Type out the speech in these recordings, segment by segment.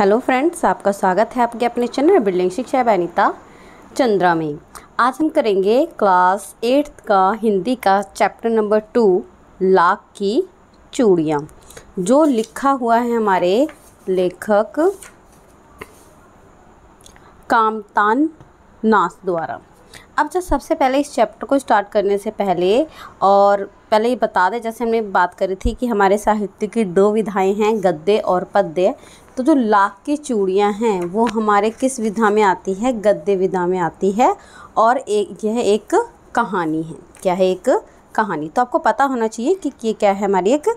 hello friends आपका स्वागत है आपके अपने चैनल बिल्डिंग शिक्षा बैनिता चंद्रा में आज हम करेंगे क्लास एट्थ का हिंदी का चैप्टर नंबर टू लाख की चूड़ियाँ जो लिखा हुआ है हमारे लेखक कामतान नास द्वारा अब जब सबसे पहले इस चैप्टर को स्टार्ट करने से पहले और पहले ये बता दें जैसे हमने बात करी थी कि हमारे साहित्य की दो विधाएं हैं गद्य और पद्य तो जो लाख की चूड़ियाँ हैं वो हमारे किस विधा में आती है गद्य विधा में आती है और एक यह एक कहानी है क्या है एक कहानी तो आपको पता होना चाहिए कि ये क्या है हमारी एक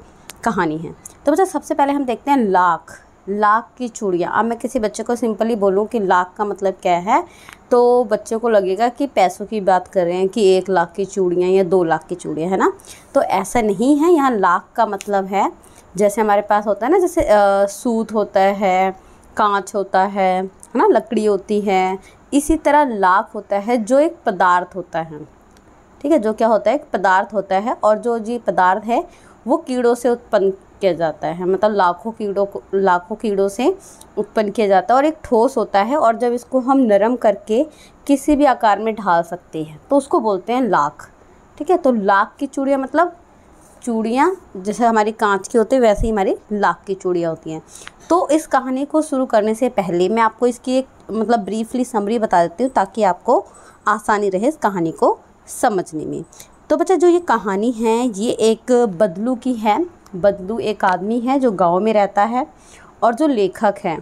कहानी है तो बच्चा सबसे पहले हम देखते हैं लाख लाख की चूड़ियाँ अब मैं किसी बच्चे को सिंपली बोलूँ कि लाख का मतलब क्या है तो बच्चे को लगेगा कि पैसों की बात कर रहे हैं कि एक लाख की चूड़ियाँ या दो लाख की चूड़ियाँ है ना तो ऐसा नहीं है यहाँ लाख का मतलब है जैसे हमारे पास होता है ना जैसे सूत होता है कांच होता है है ना लकड़ी होती है इसी तरह लाख होता है जो एक पदार्थ होता है ठीक है जो क्या होता है एक पदार्थ होता है और जो जी पदार्थ है वो कीड़ों से उत्पन्न किया जाता है मतलब लाखों कीड़ों को लाखों कीड़ों से उत्पन्न किया जाता है और एक ठोस होता है और जब इसको हम नरम करके किसी भी आकार में ढाल सकते हैं तो उसको बोलते हैं लाख ठीक है तो लाख की चूड़ियाँ मतलब चूड़ियाँ जैसे हमारी कांच की होती है वैसे ही हमारी लाख की चूड़ियाँ होती हैं तो इस कहानी को शुरू करने से पहले मैं आपको इसकी एक मतलब ब्रीफली समरी बता देती हूँ ताकि आपको आसानी रहे इस कहानी को समझने में तो बच्चा जो ये कहानी है ये एक बदलू की है बदलू एक आदमी है जो गांव में रहता है और जो लेखक है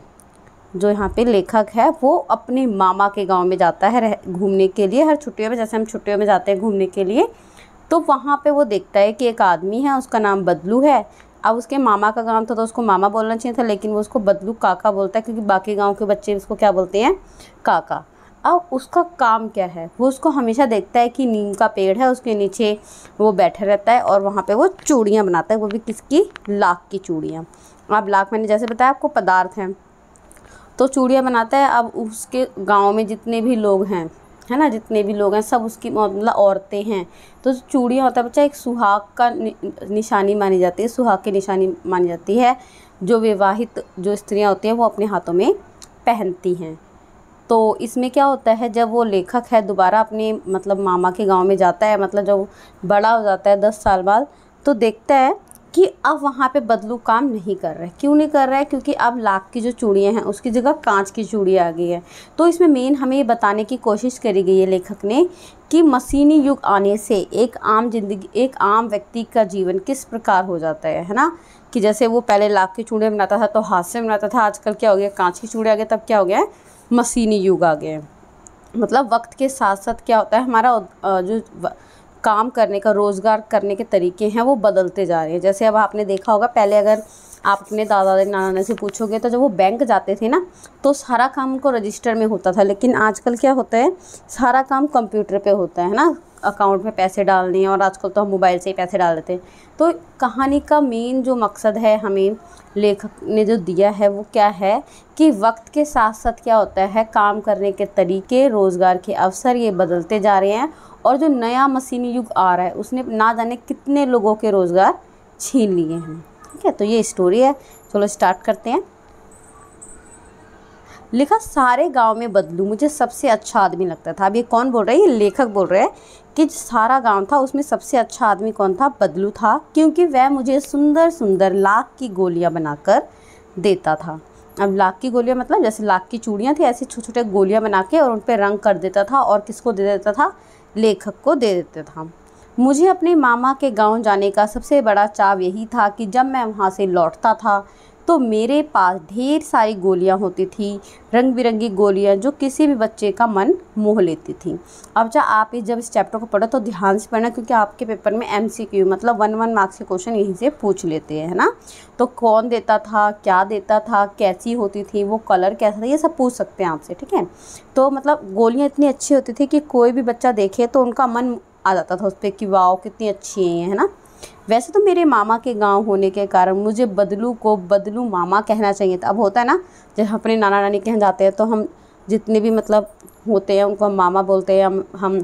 जो यहाँ पे लेखक है वो अपने मामा के गांव में जाता है घूमने के लिए हर छुट्टियों में जैसे हम छुट्टियों में जाते हैं घूमने के लिए तो वहाँ पे वो देखता है कि एक आदमी है उसका नाम बदलू है अब उसके मामा का गांव था तो उसको मामा बोलना चाहिए था लेकिन वो उसको बदलू काका बोलता है क्योंकि बाकी गांव के बच्चे उसको क्या बोलते हैं काका अब उसका काम क्या है वो उसको हमेशा देखता है कि नीम का पेड़ है उसके नीचे वो बैठा रहता है और वहाँ पर वो चूड़ियाँ बनाता है वो भी किसकी लाख की चूड़ियाँ अब लाख मैंने जैसे बताया आपको पदार्थ हैं तो चूड़ियाँ बनाता है अब उसके गांव में जितने भी लोग हैं है ना जितने भी लोग हैं सब उसकी मतलब औरतें हैं तो चूड़ियाँ होता है बच्चा एक सुहाग का निशानी मानी जाती है सुहाग की निशानी मानी जाती है जो विवाहित जो स्त्रियाँ होती हैं वो अपने हाथों में पहनती हैं तो इसमें क्या होता है जब वो लेखक है दोबारा अपने मतलब मामा के गांव में जाता है मतलब जब बड़ा हो जाता है दस साल बाद तो देखता है कि अब वहाँ पे बदलू काम नहीं कर रहे क्यों नहीं कर रहा है क्योंकि अब लाख की जो चूड़ियाँ हैं उसकी जगह कांच की चूड़ी आ गई है तो इसमें मेन हमें ये बताने की कोशिश करी गई है लेखक ने कि मशीनी युग आने से एक आम जिंदगी एक आम व्यक्ति का जीवन किस प्रकार हो जाता है है ना कि जैसे वो पहले लाख की चूड़ियाँ बनाता था तो हाथ से बनाता था आजकल क्या हो गया कांच की चूड़ी आ गया तब क्या हो गया है मशीनी युग आ गया मतलब वक्त के साथ साथ क्या होता है हमारा जो काम करने का रोज़गार करने के तरीके हैं वो बदलते जा रहे हैं जैसे अब आपने देखा होगा पहले अगर आप अपने दादा नाना से पूछोगे तो जब वो बैंक जाते थे ना तो सारा काम को रजिस्टर में होता था लेकिन आजकल क्या होता है सारा काम कंप्यूटर पे होता है ना अकाउंट में पैसे डालने हैं और आजकल तो हम मोबाइल से ही पैसे डाल देते हैं तो कहानी का मेन जो मकसद है हमें लेखक ने जो दिया है वो क्या है कि वक्त के साथ साथ क्या होता है काम करने के तरीके रोज़गार के अवसर ये बदलते जा रहे हैं और जो नया मशीनी युग आ रहा है उसने ना जाने कितने लोगों के रोज़गार छीन लिए हैं ठीक है तो ये स्टोरी है चलो स्टार्ट करते हैं लिखा सारे गांव में बदलू मुझे सबसे अच्छा आदमी लगता था अब ये कौन बोल रहा है ये लेखक बोल रहे हैं कि सारा गांव था उसमें सबसे अच्छा आदमी कौन था बदलू था क्योंकि वह मुझे सुंदर सुंदर लाख की गोलियां बनाकर देता था अब लाख की गोलियां मतलब जैसे लाख की चूड़ियाँ थी ऐसे छोटे छोटे गोलियाँ बना के और उन पर रंग कर देता था और किसको दे देता था लेखक को दे देता था मुझे अपने मामा के गांव जाने का सबसे बड़ा चाव यही था कि जब मैं वहां से लौटता था तो मेरे पास ढेर सारी गोलियां होती थी रंग बिरंगी गोलियां जो किसी भी बच्चे का मन मोह लेती थी अब जब आप जब इस चैप्टर को पढ़ो तो ध्यान से पढ़ना क्योंकि आपके पेपर में एम मतलब वन वन मार्क्स के क्वेश्चन यहीं से पूछ लेते हैं है ना तो कौन देता था क्या देता था कैसी होती थी वो कलर कैसा था ये सब पूछ सकते हैं आपसे ठीक है तो मतलब गोलियाँ इतनी अच्छी होती थी कि कोई भी बच्चा देखे तो उनका मन आ जाता था उस पर कि वाओ कितनी अच्छी हैं है ना वैसे तो मेरे मामा के गांव होने के कारण मुझे बदलू को बदलू मामा कहना चाहिए था अब होता है ना जब अपने नाना नानी के यहाँ जाते हैं तो हम जितने भी मतलब होते हैं उनको हम मामा बोलते हैं हम, हम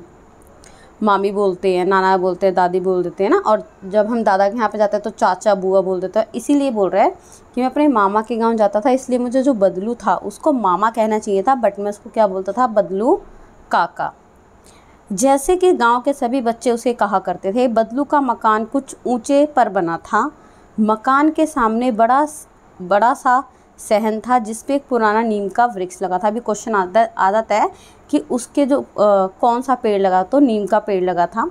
मामी बोलते हैं नाना बोलते हैं दादी बोल देते हैं ना और जब हम दादा के यहाँ पे जाते हैं तो चाचा बुआ बोल देते हैं तो इसीलिए बोल रहा है कि मैं अपने मामा के गांव जाता था इसलिए मुझे जो बदलू था उसको मामा कहना चाहिए था बट मैं उसको क्या बोलता था बदलू काका जैसे कि गांव के सभी बच्चे उसे कहा करते थे बदलू का मकान कुछ ऊंचे पर बना था मकान के सामने बड़ा बड़ा सा सहन था जिस पे एक पुराना नीम का वृक्ष लगा था अभी क्वेश्चन आता आ जाता है कि उसके जो आ, कौन सा पेड़ लगा तो नीम का पेड़ लगा था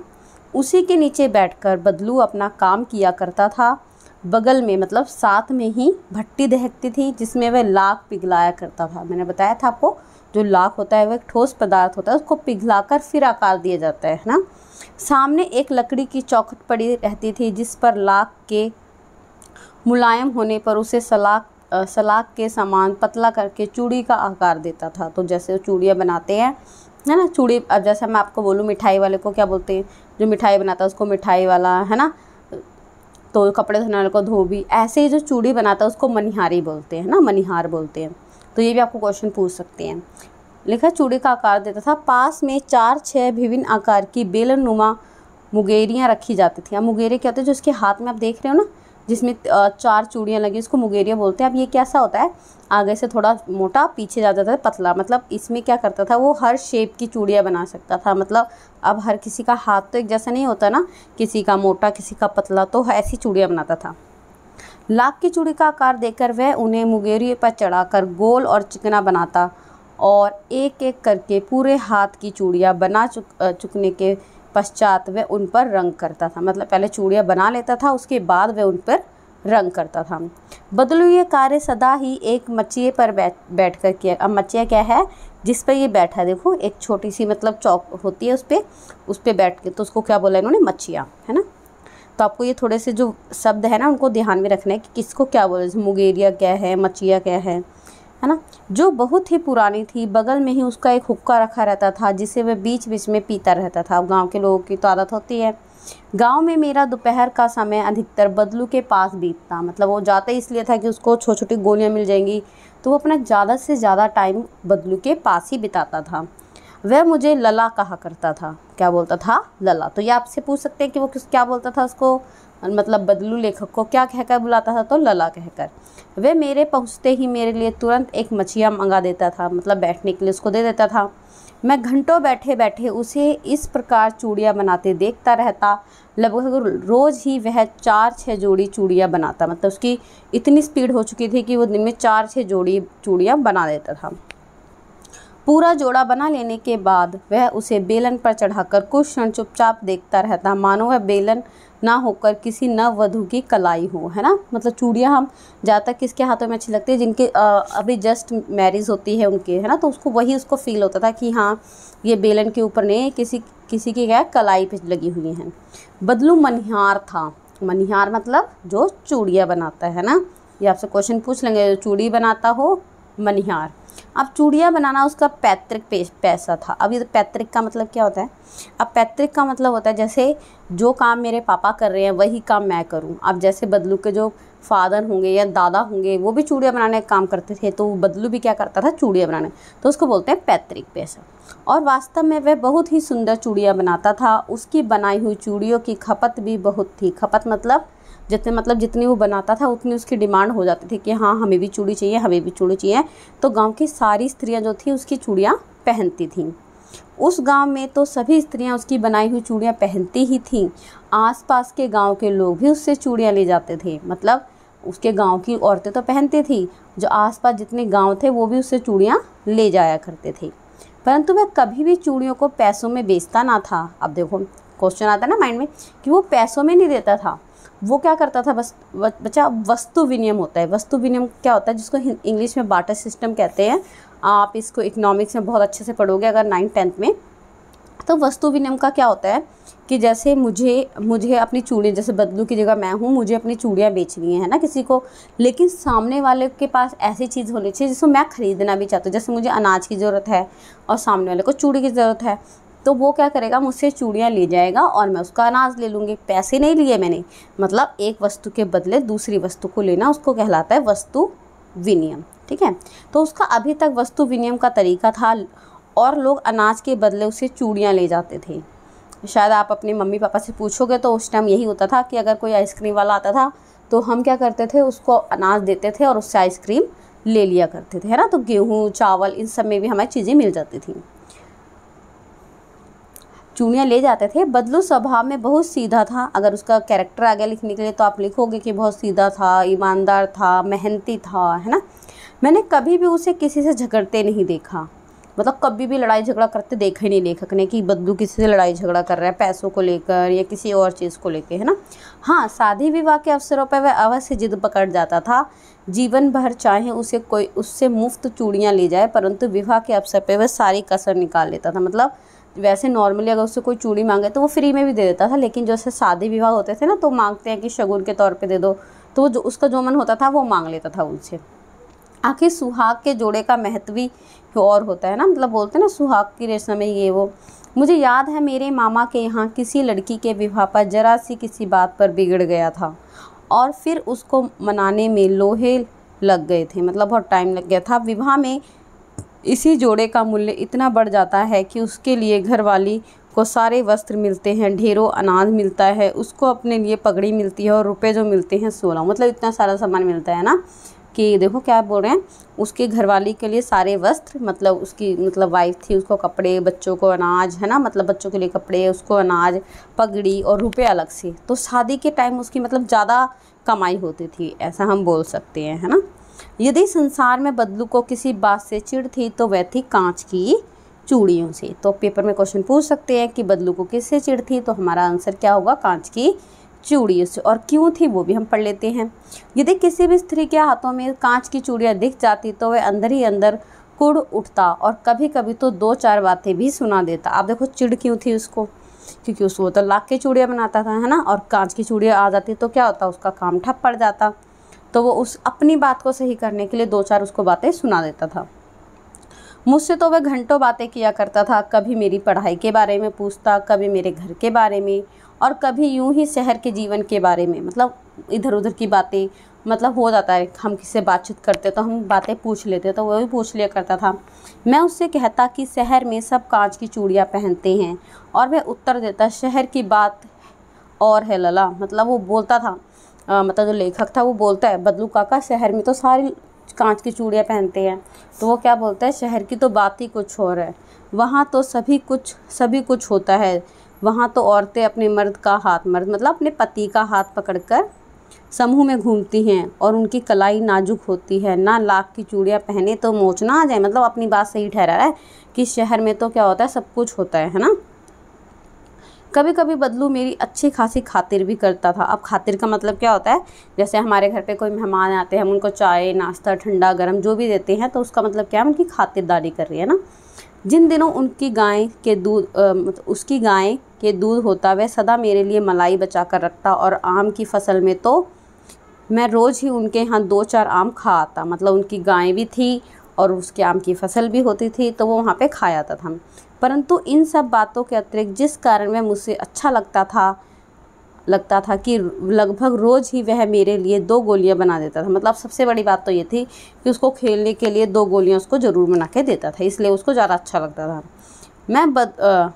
उसी के नीचे बैठकर बदलू अपना काम किया करता था बगल में मतलब साथ में ही भट्टी दहकती थी जिसमें वह लाख पिघलाया करता था मैंने बताया था आपको जो लाख होता है वह एक ठोस पदार्थ होता है उसको पिघलाकर फिर आकार दिया जाता है ना सामने एक लकड़ी की चौखट पड़ी रहती थी जिस पर लाख के मुलायम होने पर उसे सलाख सलाख के सामान पतला करके चूड़ी का आकार देता था तो जैसे चूड़ियाँ बनाते हैं है ना चूड़ी अब जैसे मैं आपको बोलूँ मिठाई वाले को क्या बोलते हैं जो मिठाई बनाता है उसको मिठाई वाला है ना तो कपड़े धोने वाले को धोबी ऐसे ही जो चूड़ी बनाता है उसको मनिहारी बोलते हैं ना मनिहार बोलते हैं तो ये भी आपको क्वेश्चन पूछ सकते हैं लिखा चूड़ी का आकार देता था पास में चार छः विभिन्न आकार की बेलन नुमा मुगेरियाँ रखी जाती थी अब मुगेरे क्या होते हैं जो उसके हाथ में आप देख रहे हो ना जिसमें चार चूड़ियाँ लगी उसको मुगेरिया बोलते हैं अब ये कैसा होता है आगे से थोड़ा मोटा पीछे जाता था पतला मतलब इसमें क्या करता था वो हर शेप की चूड़ियाँ बना सकता था मतलब अब हर किसी का हाथ तो एक जैसा नहीं होता ना किसी का मोटा किसी का पतला तो ऐसी चूड़ियाँ बनाता था लाख की चूड़ी का आकार देकर वह उन्हें मुगेरिए पर चढ़ाकर गोल और चिकना बनाता और एक एक करके पूरे हाथ की चूड़ियाँ बना चुक चुकने के पश्चात वह उन पर रंग करता था मतलब पहले चूड़ियाँ बना लेता था उसके बाद वह उन पर रंग करता था बदलू ये कार्य सदा ही एक मचिए पर बैठ बैठ कर किया अब मचिया क्या है जिस पर ये बैठा है देखो एक छोटी सी मतलब चौक होती है उस पर उस पर बैठ के तो उसको क्या बोला इन्होंने मछिया है ना तो आपको ये थोड़े से जो शब्द है ना उनको ध्यान में रखना है कि किसको क्या बोल मुगेरिया क्या है मचिया क्या है है ना जो बहुत ही पुरानी थी बगल में ही उसका एक हुक्का रखा रहता था जिसे वह बीच बीच में पीता रहता था अब गाँव के लोगों की तो आदत होती है गांव में मेरा दोपहर का समय अधिकतर बदलू के पास बीतता मतलब वो जाता ही इसलिए था कि उसको छोटी छोटी गोलियां मिल जाएंगी तो वो अपना ज़्यादा से ज़्यादा टाइम बदलू के पास ही बिताता था वह मुझे लला कहा करता था क्या बोलता था लला तो ये आपसे पूछ सकते हैं कि वो किस क्या बोलता था उसको मतलब बदलू लेखक को क्या कहकर बुलाता था तो लला कहकर वह मेरे पहुंचते ही मेरे लिए तुरंत एक मछिया मंगा देता था मतलब बैठने के लिए उसको दे देता था मैं घंटों बैठे बैठे उसे इस प्रकार चूड़ियाँ बनाते देखता रहता लगभग रोज़ ही वह चार छः जोड़ी चूड़ियाँ बनाता मतलब उसकी इतनी स्पीड हो चुकी थी कि वो दिन में चार छः जोड़ी चूड़ियाँ बना देता था पूरा जोड़ा बना लेने के बाद वह उसे बेलन पर चढ़ाकर कुछ क्षण चुपचाप देखता रहता मानो वह बेलन ना होकर किसी नववधु की कलाई हो है ना मतलब चूड़ियाँ हम जहाँ तक किसके हाथों में अच्छी लगती है जिनके अभी जस्ट मैरिज होती है उनके है ना तो उसको वही उसको फील होता था कि हाँ ये बेलन के ऊपर नहीं किसी किसी की क्या कलाई पे लगी हुई है बदलू मनिहार था मनिहार मतलब जो चूड़िया बनाता है ना ये आपसे क्वेश्चन पूछ लेंगे जो चूड़ी बनाता हो मनिहार अब चूड़िया बनाना उसका पैतृक पेश पैसा था अब ये पैतृक का मतलब क्या होता है अब पैतृक का मतलब होता है जैसे जो काम मेरे पापा कर रहे हैं वही काम मैं करूँ अब जैसे बदलू के जो फादर होंगे या दादा होंगे वो भी चूड़िया बनाने का काम करते थे तो बदलू भी क्या करता था चूड़िया बनाने तो उसको बोलते हैं पैतृक पैसा और वास्तव में वह बहुत ही सुंदर चूड़िया बनाता था उसकी बनाई हुई चूड़ियों की खपत भी बहुत थी खपत मतलब जितने मतलब जितनी वो बनाता था उतनी उसकी डिमांड हो जाती थी कि हाँ हमें भी चूड़ी चाहिए हमें भी चूड़ी चाहिए तो गाँव की सारी स्त्रियाँ जो थी उसकी चूड़ियाँ पहनती थीं उस गांव में तो सभी स्त्रियां उसकी बनाई हुई चूड़ियां पहनती ही थीं आसपास के गांव के लोग भी उससे चूड़ियां ले जाते थे मतलब उसके गांव की औरतें तो पहनती थी जो आसपास जितने गांव थे वो भी उससे चूड़ियां ले जाया करते थे परंतु वह कभी भी चूड़ियों को पैसों में बेचता ना था अब देखो क्वेश्चन आता ना माइंड में कि वो पैसों में नहीं देता था वो क्या करता था बस बच्चा वस्तु विनियम होता है वस्तु विनियम क्या होता है जिसको इंग्लिश में बाटर सिस्टम कहते हैं आप इसको इकोनॉमिक्स में बहुत अच्छे से पढ़ोगे अगर नाइन्थ टेंथ में तो वस्तु विनियम का क्या होता है कि जैसे मुझे मुझे अपनी चूड़ियाँ जैसे बदलू की जगह मैं हूँ मुझे अपनी चूड़ियाँ बेचनी है ना किसी को लेकिन सामने वाले के पास ऐसी चीज़ होनी चाहिए जिसको मैं ख़रीदना भी चाहती हूँ जैसे मुझे अनाज की ज़रूरत है और सामने वाले को चूड़ी की ज़रूरत है तो वो क्या करेगा मुझसे चूड़ियाँ ले जाएगा और मैं उसका अनाज ले लूँगी पैसे नहीं लिए मैंने मतलब एक वस्तु के बदले दूसरी वस्तु को लेना उसको कहलाता है वस्तु विनियम ठीक है तो उसका अभी तक वस्तु विनियम का तरीका था और लोग अनाज के बदले उसे चूड़ियाँ ले जाते थे शायद आप अपने मम्मी पापा से पूछोगे तो उस टाइम यही होता था कि अगर कोई आइसक्रीम वाला आता था तो हम क्या करते थे उसको अनाज देते थे और उससे आइसक्रीम ले लिया करते थे है ना तो गेहूँ चावल इन सब में भी हमें चीज़ें मिल जाती थी चूड़ियाँ ले जाते थे बदलू स्वभाव में बहुत सीधा था अगर उसका कैरेक्टर आ गया लिखने के लिए तो आप लिखोगे कि बहुत सीधा था ईमानदार था मेहनती था है ना मैंने कभी भी उसे किसी से झगड़ते नहीं देखा मतलब कभी भी लड़ाई झगड़ा करते देखा ही नहीं लेखक ने कि बदलू किसी से लड़ाई झगड़ा कर रहा है पैसों को लेकर या किसी और चीज़ को लेकर है ना हाँ शादी विवाह के अवसरों पर वह अवश्य जिद पकड़ जाता था जीवन भर चाहे उसे कोई उससे मुफ्त चूड़ियाँ ले जाए परंतु विवाह के अवसर पर वह सारी कसर निकाल लेता था मतलब वैसे नॉर्मली अगर उससे कोई चूड़ी मांगे तो वो फ्री में भी दे देता था लेकिन जैसे शादी विवाह होते थे ना तो मांगते हैं कि शगुन के तौर पर दे दो तो जो उसका जो मन होता था वो मांग लेता था उनसे आखिर सुहाग के जोड़े का महत्व भी और होता है ना मतलब बोलते हैं ना सुहाग की रेशम में ये वो मुझे याद है मेरे मामा के यहाँ किसी लड़की के विवाह पर जरा सी किसी बात पर बिगड़ गया था और फिर उसको मनाने में लोहे लग गए थे मतलब बहुत टाइम लग गया था विवाह में इसी जोड़े का मूल्य इतना बढ़ जाता है कि उसके लिए घरवाली को सारे वस्त्र मिलते हैं ढेरों अनाज मिलता है उसको अपने लिए पगड़ी मिलती है और रुपए जो मिलते हैं सोलह मतलब इतना सारा सामान मिलता है ना कि देखो क्या बोल रहे हैं उसके घरवाली के लिए सारे वस्त्र मतलब उसकी मतलब वाइफ थी उसको कपड़े बच्चों को अनाज है ना मतलब बच्चों के लिए कपड़े उसको अनाज पगड़ी और रुपए अलग से तो शादी के टाइम उसकी मतलब ज़्यादा कमाई होती थी ऐसा हम बोल सकते हैं है ना यदि संसार में बदलू को किसी बात से चिड़ थी तो वह थी कांच की चूड़ियों से तो पेपर में क्वेश्चन पूछ सकते हैं कि बदलू को किससे चिड़ थी तो हमारा आंसर क्या होगा कांच की चूड़ियों से और क्यों थी वो भी हम पढ़ लेते हैं यदि किसी भी स्त्री के हाथों में कांच की चूड़ियाँ दिख जाती तो वह अंदर ही अंदर कुड़ उठता और कभी कभी तो दो चार बातें भी सुना देता आप देखो चिड़ क्यों थी उसको क्योंकि उसको तो लाख की चूड़ियाँ बनाता था है ना और कांच की चूड़ियाँ आ जाती तो क्या होता उसका काम ठप पड़ जाता तो वो उस अपनी बात को सही करने के लिए दो चार उसको बातें सुना देता था मुझसे तो वह घंटों बातें किया करता था कभी मेरी पढ़ाई के बारे में पूछता कभी मेरे घर के बारे में और कभी यूं ही शहर के जीवन के बारे में मतलब इधर उधर की बातें मतलब हो जाता है हम किससे बातचीत करते तो हम बातें पूछ लेते तो वो भी पूछ लिया करता था मैं उससे कहता कि शहर में सब कांच की चूड़ियाँ पहनते हैं और वह उत्तर देता शहर की बात और है लला मतलब वो बोलता था आ, मतलब जो लेखक था वो बोलता है बदलू काका शहर में तो सारी कांच की चूड़ियाँ पहनते हैं तो वो क्या बोलता है शहर की तो बात ही कुछ और है वहाँ तो सभी कुछ सभी कुछ होता है वहाँ तो औरतें अपने मर्द का हाथ मर्द मतलब अपने पति का हाथ पकड़कर समूह में घूमती हैं और उनकी कलाई नाजुक होती है ना लाख की चूड़ियाँ पहने तो मोच ना आ जाए मतलब अपनी बात सही ठहरा रहा है कि शहर में तो क्या होता है सब कुछ होता है है ना कभी कभी बदलू मेरी अच्छी खासी खातिर भी करता था अब खातिर का मतलब क्या होता है जैसे हमारे घर पे कोई मेहमान आते हैं हम उनको चाय नाश्ता ठंडा गर्म जो भी देते हैं तो उसका मतलब क्या है उनकी खातिरदारी कर रही है ना जिन दिनों उनकी गाय के दूध मतलब उसकी गाय के दूध होता वह सदा मेरे लिए मलाई बचा कर रखता और आम की फसल में तो मैं रोज़ ही उनके यहाँ दो चार आम खा आता मतलब उनकी गाय भी थी और उसके आम की फसल भी होती थी तो वो वहाँ पे खाया था था परंतु इन सब बातों के अतिरिक्त जिस कारण में मुझसे अच्छा लगता था लगता था कि लगभग रोज़ ही वह मेरे लिए दो गोलियां बना देता था मतलब सबसे बड़ी बात तो ये थी कि उसको खेलने के लिए दो गोलियां उसको ज़रूर बना के देता था इसलिए उसको ज़्यादा अच्छा लगता था मैं बद आ,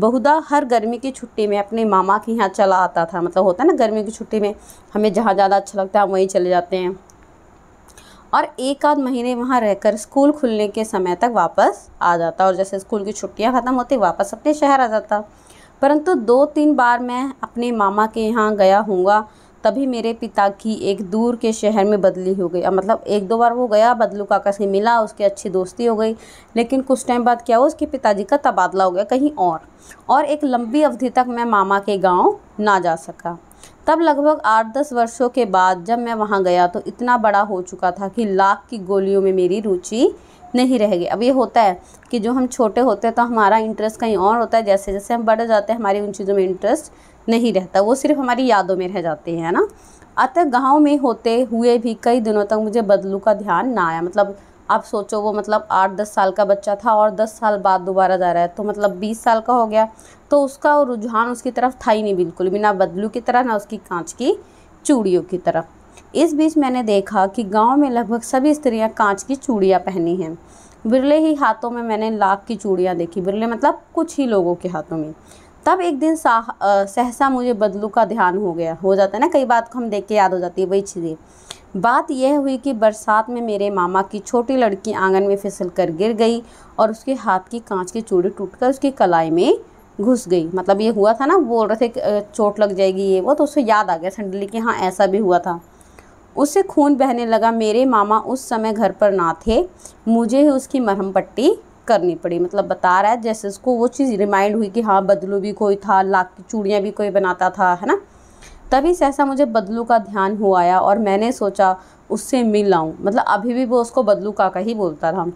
बहुधा हर गर्मी की छुट्टी में अपने मामा के यहाँ चला आता था मतलब होता है ना गर्मी की छुट्टी में हमें जहाँ ज़्यादा अच्छा लगता है हम वहीं चले जाते हैं और एक आध महीने वहाँ रहकर स्कूल खुलने के समय तक वापस आ जाता और जैसे स्कूल की छुट्टियाँ ख़त्म होती वापस अपने शहर आ जाता परंतु दो तीन बार मैं अपने मामा के यहाँ गया हूँगा तभी मेरे पिता की एक दूर के शहर में बदली हो गई मतलब एक दो बार वो गया बदलू काका से मिला उसकी अच्छी दोस्ती हो गई लेकिन कुछ टाइम बाद क्या हुआ उसके पिताजी का तबादला हो गया कहीं और और एक लंबी अवधि तक मैं मामा के गांव ना जा सका तब लगभग आठ दस वर्षों के बाद जब मैं वहाँ गया तो इतना बड़ा हो चुका था कि लाख की गोलियों में मेरी रुचि नहीं रह गई अब ये होता है कि जो हम छोटे होते हैं तो हमारा इंटरेस्ट कहीं और होता है जैसे जैसे हम बढ़ जाते हैं हमारी उन चीज़ों में इंटरेस्ट नहीं रहता वो सिर्फ हमारी यादों में रह जाते हैं ना अतः गाँव में होते हुए भी कई दिनों तक मुझे बदलू का ध्यान ना आया मतलब आप सोचो वो मतलब आठ दस साल का बच्चा था और दस साल बाद दोबारा जा रहा है तो मतलब बीस साल का हो गया तो उसका रुझान उसकी तरफ था ही नहीं बिल्कुल भी ना बदलू की तरह ना उसकी कांच की चूड़ियों की तरफ इस बीच मैंने देखा कि गांव में लगभग सभी स्त्रियां कांच की चूड़ियां पहनी हैं बिरले ही हाथों में मैंने लाख की चूड़ियां देखी बिरले मतलब कुछ ही लोगों के हाथों में तब एक दिन साह सहसा मुझे बदलू का ध्यान हो गया हो जाता है ना कई बात को हम देख के याद हो जाती है वही चीज़ें बात यह हुई कि बरसात में मेरे मामा की छोटी लड़की आंगन में फिसल कर गिर गई और उसके हाथ की कांच की चूड़ी टूटकर उसकी कलाई में घुस गई मतलब ये हुआ था ना बोल रहे थे चोट लग जाएगी ये वो तो उसे याद आ गया सडनली कि हाँ ऐसा भी हुआ था उससे खून बहने लगा मेरे मामा उस समय घर पर ना थे मुझे ही उसकी मरहम पट्टी करनी पड़ी मतलब बता रहा है जैसे उसको वो चीज़ रिमाइंड हुई कि हाँ बदलू भी कोई था लाख की चूड़ियाँ भी कोई बनाता था है ना तभी सहसा मुझे बदलू का ध्यान हो आया और मैंने सोचा उससे मिल आऊँ मतलब अभी भी वो उसको बदलू काका ही बोलता था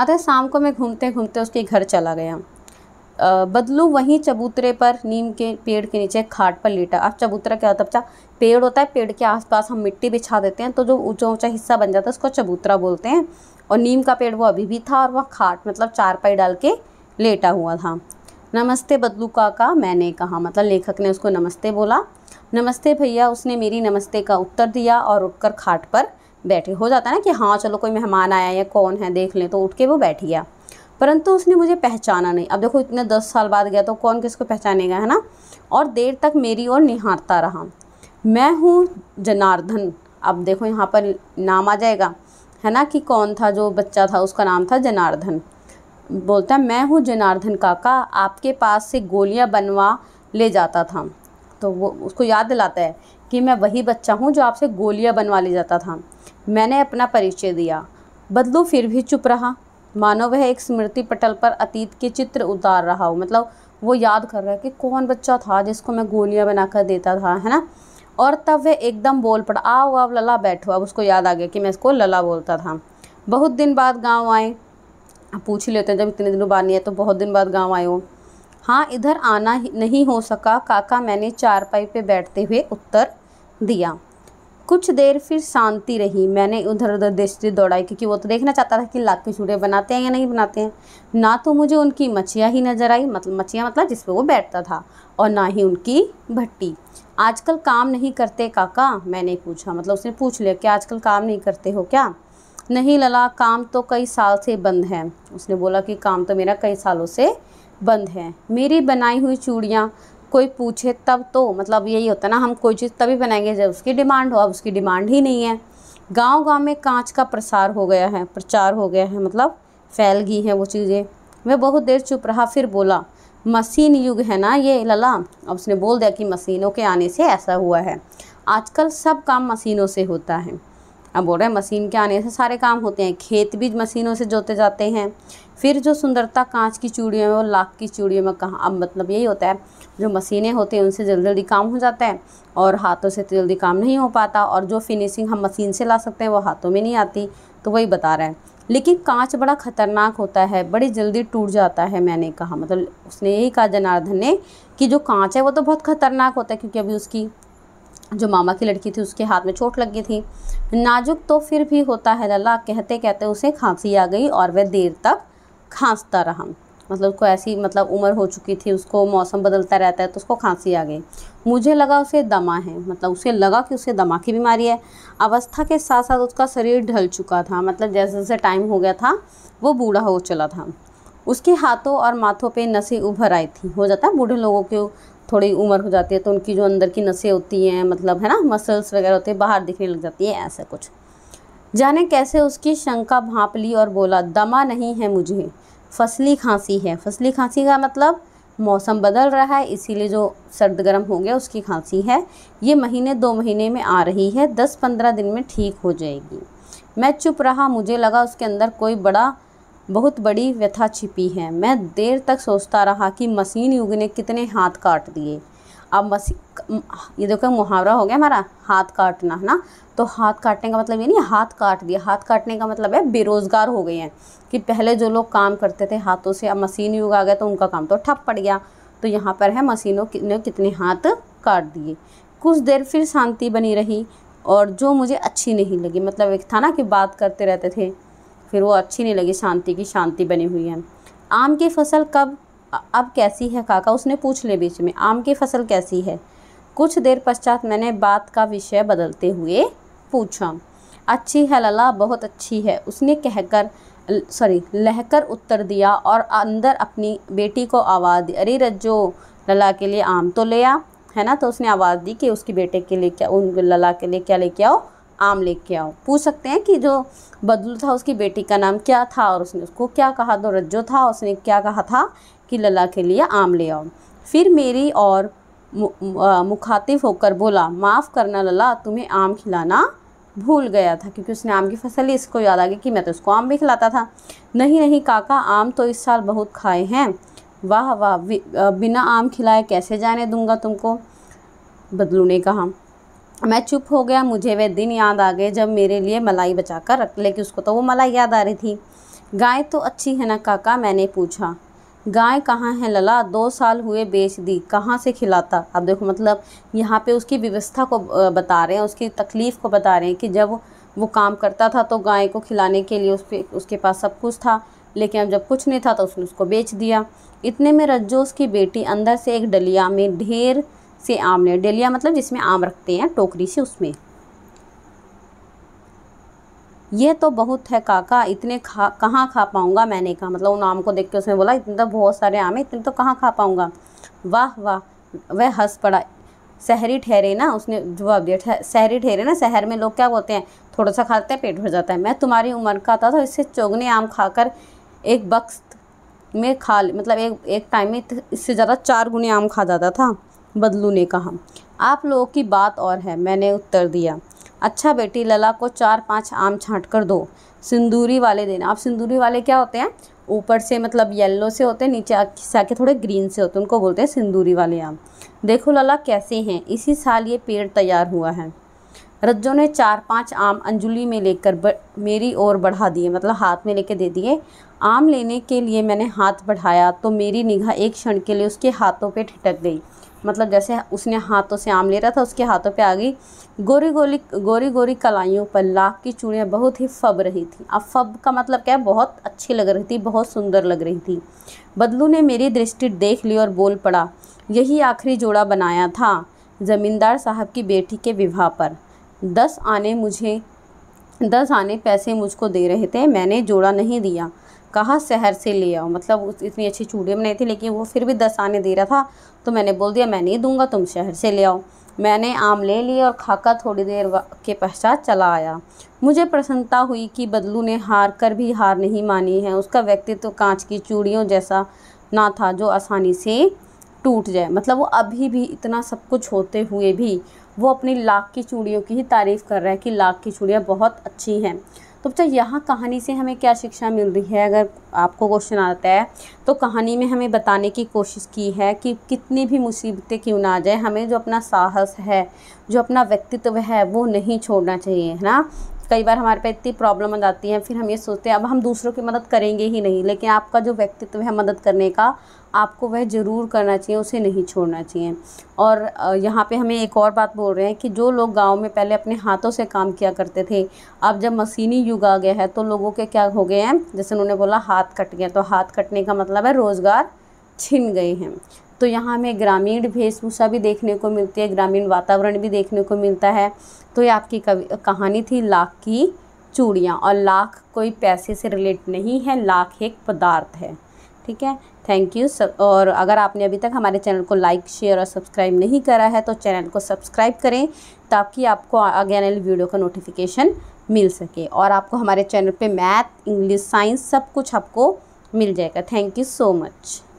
अतः शाम को मैं घूमते घूमते उसके घर चला गया बदलू वहीं चबूतरे पर नीम के पेड़ के नीचे खाट पर लेटा अब चबूतरा क्या होता है बच्चा पेड़ होता है पेड़ के आसपास हम मिट्टी बिछा देते हैं तो जो ऊंचा ऊंचा हिस्सा बन जाता है उसको चबूतरा बोलते हैं और नीम का पेड़ वो अभी भी था और वह खाट मतलब चारपाई डाल के लेटा हुआ था नमस्ते बदलू काका मैंने कहा मतलब लेखक ने उसको नमस्ते बोला नमस्ते भैया उसने मेरी नमस्ते का उत्तर दिया और उठकर खाट पर बैठे हो जाता है ना कि हाँ चलो कोई मेहमान आया या कौन है देख लें तो उठ के वो बैठ गया परंतु उसने मुझे पहचाना नहीं अब देखो इतने दस साल बाद गया तो कौन किसको पहचानेगा है ना और देर तक मेरी ओर निहारता रहा मैं हूँ जनार्दन अब देखो यहाँ पर नाम आ जाएगा है ना कि कौन था जो बच्चा था उसका नाम था जनार्दन बोलता है मैं हूँ जनार्दन काका आपके पास से गोलियाँ बनवा ले जाता था तो वो उसको याद दिलाता है कि मैं वही बच्चा हूँ जो आपसे गोलियाँ बनवा ले जाता था मैंने अपना परिचय दिया बदलू फिर भी चुप रहा मानो वह एक स्मृति पटल पर अतीत के चित्र उतार रहा हो मतलब वो याद कर रहा है कि कौन बच्चा था जिसको मैं गोलियां बनाकर देता था है ना और तब वह एकदम बोल पड़ा आओ अब लला बैठो अब उसको याद आ गया कि मैं इसको लला बोलता था बहुत दिन बाद गाँव आए पूछ ही लेते हैं जब इतने दिनों बाद नहीं है तो बहुत दिन बाद गाँव आए हो हाँ इधर आना नहीं हो सका काका मैंने चारपाई पे बैठते हुए उत्तर दिया कुछ देर फिर शांति रही मैंने उधर उधर दृष्टि दौड़ाई क्योंकि वो तो देखना चाहता था कि लाख के चूड़े बनाते हैं या नहीं बनाते हैं ना तो मुझे उनकी मछिया ही नज़र आई मतलब मछिया मतलब जिस पर वो बैठता था और ना ही उनकी भट्टी आजकल काम नहीं करते काका मैंने पूछा मतलब उसने पूछ लिया कि आजकल काम नहीं करते हो क्या नहीं लला काम तो कई साल से बंद है उसने बोला कि काम तो मेरा कई सालों से बंद है मेरी बनाई हुई चूड़ियाँ कोई पूछे तब तो मतलब यही होता है ना हम कोई चीज़ तभी बनाएंगे जब उसकी डिमांड हो अब उसकी डिमांड ही नहीं है गांव गांव में कांच का प्रसार हो गया है प्रचार हो गया है मतलब फैल गई हैं वो चीज़ें मैं बहुत देर चुप रहा फिर बोला मशीन युग है ना ये लला अब उसने बोल दिया कि मशीनों के आने से ऐसा हुआ है आजकल सब काम मशीनों से होता है अब बोल रहे हैं मशीन के आने से सारे काम होते हैं खेत भी मशीनों से जोते जाते हैं फिर जो सुंदरता कांच की चूड़ियों में वो लाख की चूड़ियों में कहाँ अब मतलब यही होता है जो मशीनें होती हैं उनसे जल्दी जल्दी काम हो जाता है और हाथों से तो जल्दी काम नहीं हो पाता और जो फिनिशिंग हम मशीन से ला सकते हैं वो हाथों में नहीं आती तो वही बता रहा है लेकिन कांच बड़ा ख़तरनाक होता है बड़ी जल्दी टूट जाता है मैंने कहा मतलब उसने यही कहा जनार्दन ने कि जो कांच है वो तो बहुत ख़तरनाक होता है क्योंकि अभी उसकी जो मामा की लड़की थी उसके हाथ में चोट लग गई थी नाजुक तो फिर भी होता है लल्ला कहते कहते उसे खांसी आ गई और वह देर तक खांसता रहा मतलब उसको ऐसी मतलब उम्र हो चुकी थी उसको मौसम बदलता रहता है तो उसको खांसी आ गई मुझे लगा उसे दमा है मतलब उसे लगा कि उसे दमा की बीमारी है अवस्था के साथ साथ उसका शरीर ढल चुका था मतलब जैसे जैसे टाइम हो गया था वो बूढ़ा हो चला था उसके हाथों और माथों पे नसें उभर आई थी हो जाता है बूढ़े लोगों की थोड़ी उम्र हो जाती है तो उनकी जो अंदर की नसें होती हैं मतलब है ना मसल्स वगैरह होते हैं बाहर दिखने लग जाती है ऐसा कुछ जाने कैसे उसकी शंका भाप ली और बोला दमा नहीं है मुझे फसली खांसी है फसली खांसी का मतलब मौसम बदल रहा है इसीलिए जो सर्द गर्म हो गया उसकी खांसी है ये महीने दो महीने में आ रही है दस पंद्रह दिन में ठीक हो जाएगी मैं चुप रहा मुझे लगा उसके अंदर कोई बड़ा बहुत बड़ी व्यथा छिपी है मैं देर तक सोचता रहा कि मशीन युग ने कितने हाथ काट दिए अब बस ये देखो मुहावरा हो गया हमारा हाथ काटना है ना तो हाथ काटने का मतलब ये नहीं हाथ काट दिया हाथ काटने का मतलब है बेरोज़गार हो गए हैं कि पहले जो लोग काम करते थे हाथों से अब मशीन युग आ गया तो उनका काम तो ठप पड़ गया तो यहाँ पर है मशीनों ने कितने हाथ काट दिए कुछ देर फिर शांति बनी रही और जो मुझे अच्छी नहीं लगी मतलब एक था ना कि बात करते रहते थे फिर वो अच्छी नहीं लगी शांति की शांति बनी हुई है आम की फसल कब अब कैसी है काका उसने पूछ ले बीच में आम की फसल कैसी है कुछ देर पश्चात मैंने बात का विषय बदलते हुए पूछा अच्छी है लला बहुत अच्छी है उसने कहकर सॉरी लहकर उत्तर दिया और अंदर अपनी बेटी को आवाज़ दी अरे रज्जो लला के लिए आम तो ले आ है ना तो उसने आवाज़ दी कि उसके बेटे के लिए क्या उन लला के लिए क्या लेके आओ आम लेके आओ पूछ सकते हैं कि जो बदलू था उसकी बेटी का नाम क्या था और उसने उसको क्या कहा तो रज्जो था उसने क्या कहा था कि लला के लिए आम ले आओ फिर मेरी और मुखातिब होकर बोला माफ़ करना लला तुम्हें आम खिलाना भूल गया था क्योंकि उसने आम की फसल ही इसको याद आ गई कि मैं तो उसको आम भी खिलाता था नहीं नहीं काका आम तो इस साल बहुत खाए हैं वाह वाह बिना आम खिलाए कैसे जाने दूंगा तुमको बदलू ने कहा मैं चुप हो गया मुझे वह दिन याद आ गए जब मेरे लिए मलाई बचा कर रख लेकिन उसको तो वो मलाई याद आ रही थी गाय तो अच्छी है ना काका मैंने पूछा गाय कहाँ है लला दो साल हुए बेच दी कहाँ से खिलाता अब देखो मतलब यहाँ पे उसकी व्यवस्था को बता रहे हैं उसकी तकलीफ़ को बता रहे हैं कि जब वो काम करता था तो गाय को खिलाने के लिए उसके उसके पास सब कुछ था लेकिन अब जब कुछ नहीं था तो उसने उसको बेच दिया इतने में रज्जो उसकी बेटी अंदर से एक डलिया में ढेर से आम ले डलिया मतलब जिसमें आम रखते हैं टोकरी से उसमें ये तो बहुत है काका इतने खा कहाँ खा पाऊँगा मैंने कहा मतलब उन आम को देख के उसने बोला इतने तो बहुत सारे आम हैं इतने तो कहाँ खा पाऊँगा वाह वाह वह हंस पड़ा शहरी ठहरे ना उसने जवाब दिया शहरी ठहरे ना शहर में लोग क्या बोलते हैं थोड़ा सा खाते हैं पेट भर जाता है मैं तुम्हारी उम्र का था तो इससे चौगने आम खाकर एक बक्स में खा मतलब एक एक टाइम में इससे ज़्यादा चार गुने आम खा जाता था बदलू ने कहा आप लोगों की बात और है मैंने उत्तर दिया अच्छा बेटी लला को चार पाँच आम छाँट कर दो सिंदूरी वाले देना आप सिंदूरी वाले क्या होते हैं ऊपर से मतलब येलो से होते हैं नीचे से आके थोड़े ग्रीन से होते हैं उनको बोलते हैं सिंदूरी वाले आम देखो लला कैसे हैं इसी साल ये पेड़ तैयार हुआ है रज्जो ने चार पांच आम अंजुली में लेकर मेरी ओर बढ़ा दिए मतलब हाथ में लेके दे दिए आम लेने के लिए मैंने हाथ बढ़ाया तो मेरी निगाह एक क्षण के लिए उसके हाथों पे ठिटक गई मतलब जैसे उसने हाथों से आम ले रहा था उसके हाथों पे आ गई गोरी गोली गोरी गोरी कलाइयों पर लाख की चूड़ियाँ बहुत ही फब रही थी अब फब का मतलब क्या है बहुत अच्छी लग रही थी बहुत सुंदर लग रही थी बदलू ने मेरी दृष्टि देख ली और बोल पड़ा यही आखिरी जोड़ा बनाया था ज़मींदार साहब की बेटी के विवाह पर दस आने मुझे दस आने पैसे मुझको दे रहे थे मैंने जोड़ा नहीं दिया कहाँ शहर से ले आओ मतलब इतनी अच्छी चूड़ियाँ बनाई थी लेकिन वो फिर भी दस आने दे रहा था तो मैंने बोल दिया मैं नहीं दूंगा तुम शहर से ले आओ मैंने आम ले लिए और खाकर थोड़ी देर के पश्चात चला आया मुझे प्रसन्नता हुई कि बदलू ने हार कर भी हार नहीं मानी है उसका व्यक्तित्व तो कांच की चूड़ियों जैसा ना था जो आसानी से टूट जाए मतलब वो अभी भी इतना सब कुछ होते हुए भी वो अपनी लाख की चूड़ियों की ही तारीफ़ कर रहा है कि लाख की चूड़ियाँ बहुत अच्छी हैं तो बच्चा यहाँ कहानी से हमें क्या शिक्षा मिल रही है अगर आपको क्वेश्चन आता है तो कहानी में हमें बताने की कोशिश की है कि कितनी भी मुसीबतें क्यों ना आ जाए हमें जो अपना साहस है जो अपना व्यक्तित्व है वो नहीं छोड़ना चाहिए है ना कई बार हमारे पे इतनी प्रॉब्लम आ जाती है फिर हम ये सोचते हैं अब हम दूसरों की मदद करेंगे ही नहीं लेकिन आपका जो व्यक्तित्व है मदद करने का आपको वह ज़रूर करना चाहिए उसे नहीं छोड़ना चाहिए और यहाँ पे हमें एक और बात बोल रहे हैं कि जो लोग गांव में पहले अपने हाथों से काम किया करते थे अब जब मशीनी युग आ गया है तो लोगों के क्या हो गए हैं जैसे उन्होंने बोला हाथ कट गए तो हाथ कटने का मतलब है रोज़गार छिन गए हैं तो यहाँ हमें ग्रामीण वेशभूषा भी देखने को मिलती है ग्रामीण वातावरण भी देखने को मिलता है तो ये आपकी कहानी थी लाख की चूड़ियाँ और लाख कोई पैसे से रिलेट नहीं है लाख एक पदार्थ है ठीक है थैंक यू और अगर आपने अभी तक हमारे चैनल को लाइक शेयर और सब्सक्राइब नहीं करा है तो चैनल को सब्सक्राइब करें ताकि आपको आगे आने वाली वीडियो का नोटिफिकेशन मिल सके और आपको हमारे चैनल पे मैथ इंग्लिश साइंस सब कुछ आपको मिल जाएगा थैंक यू सो मच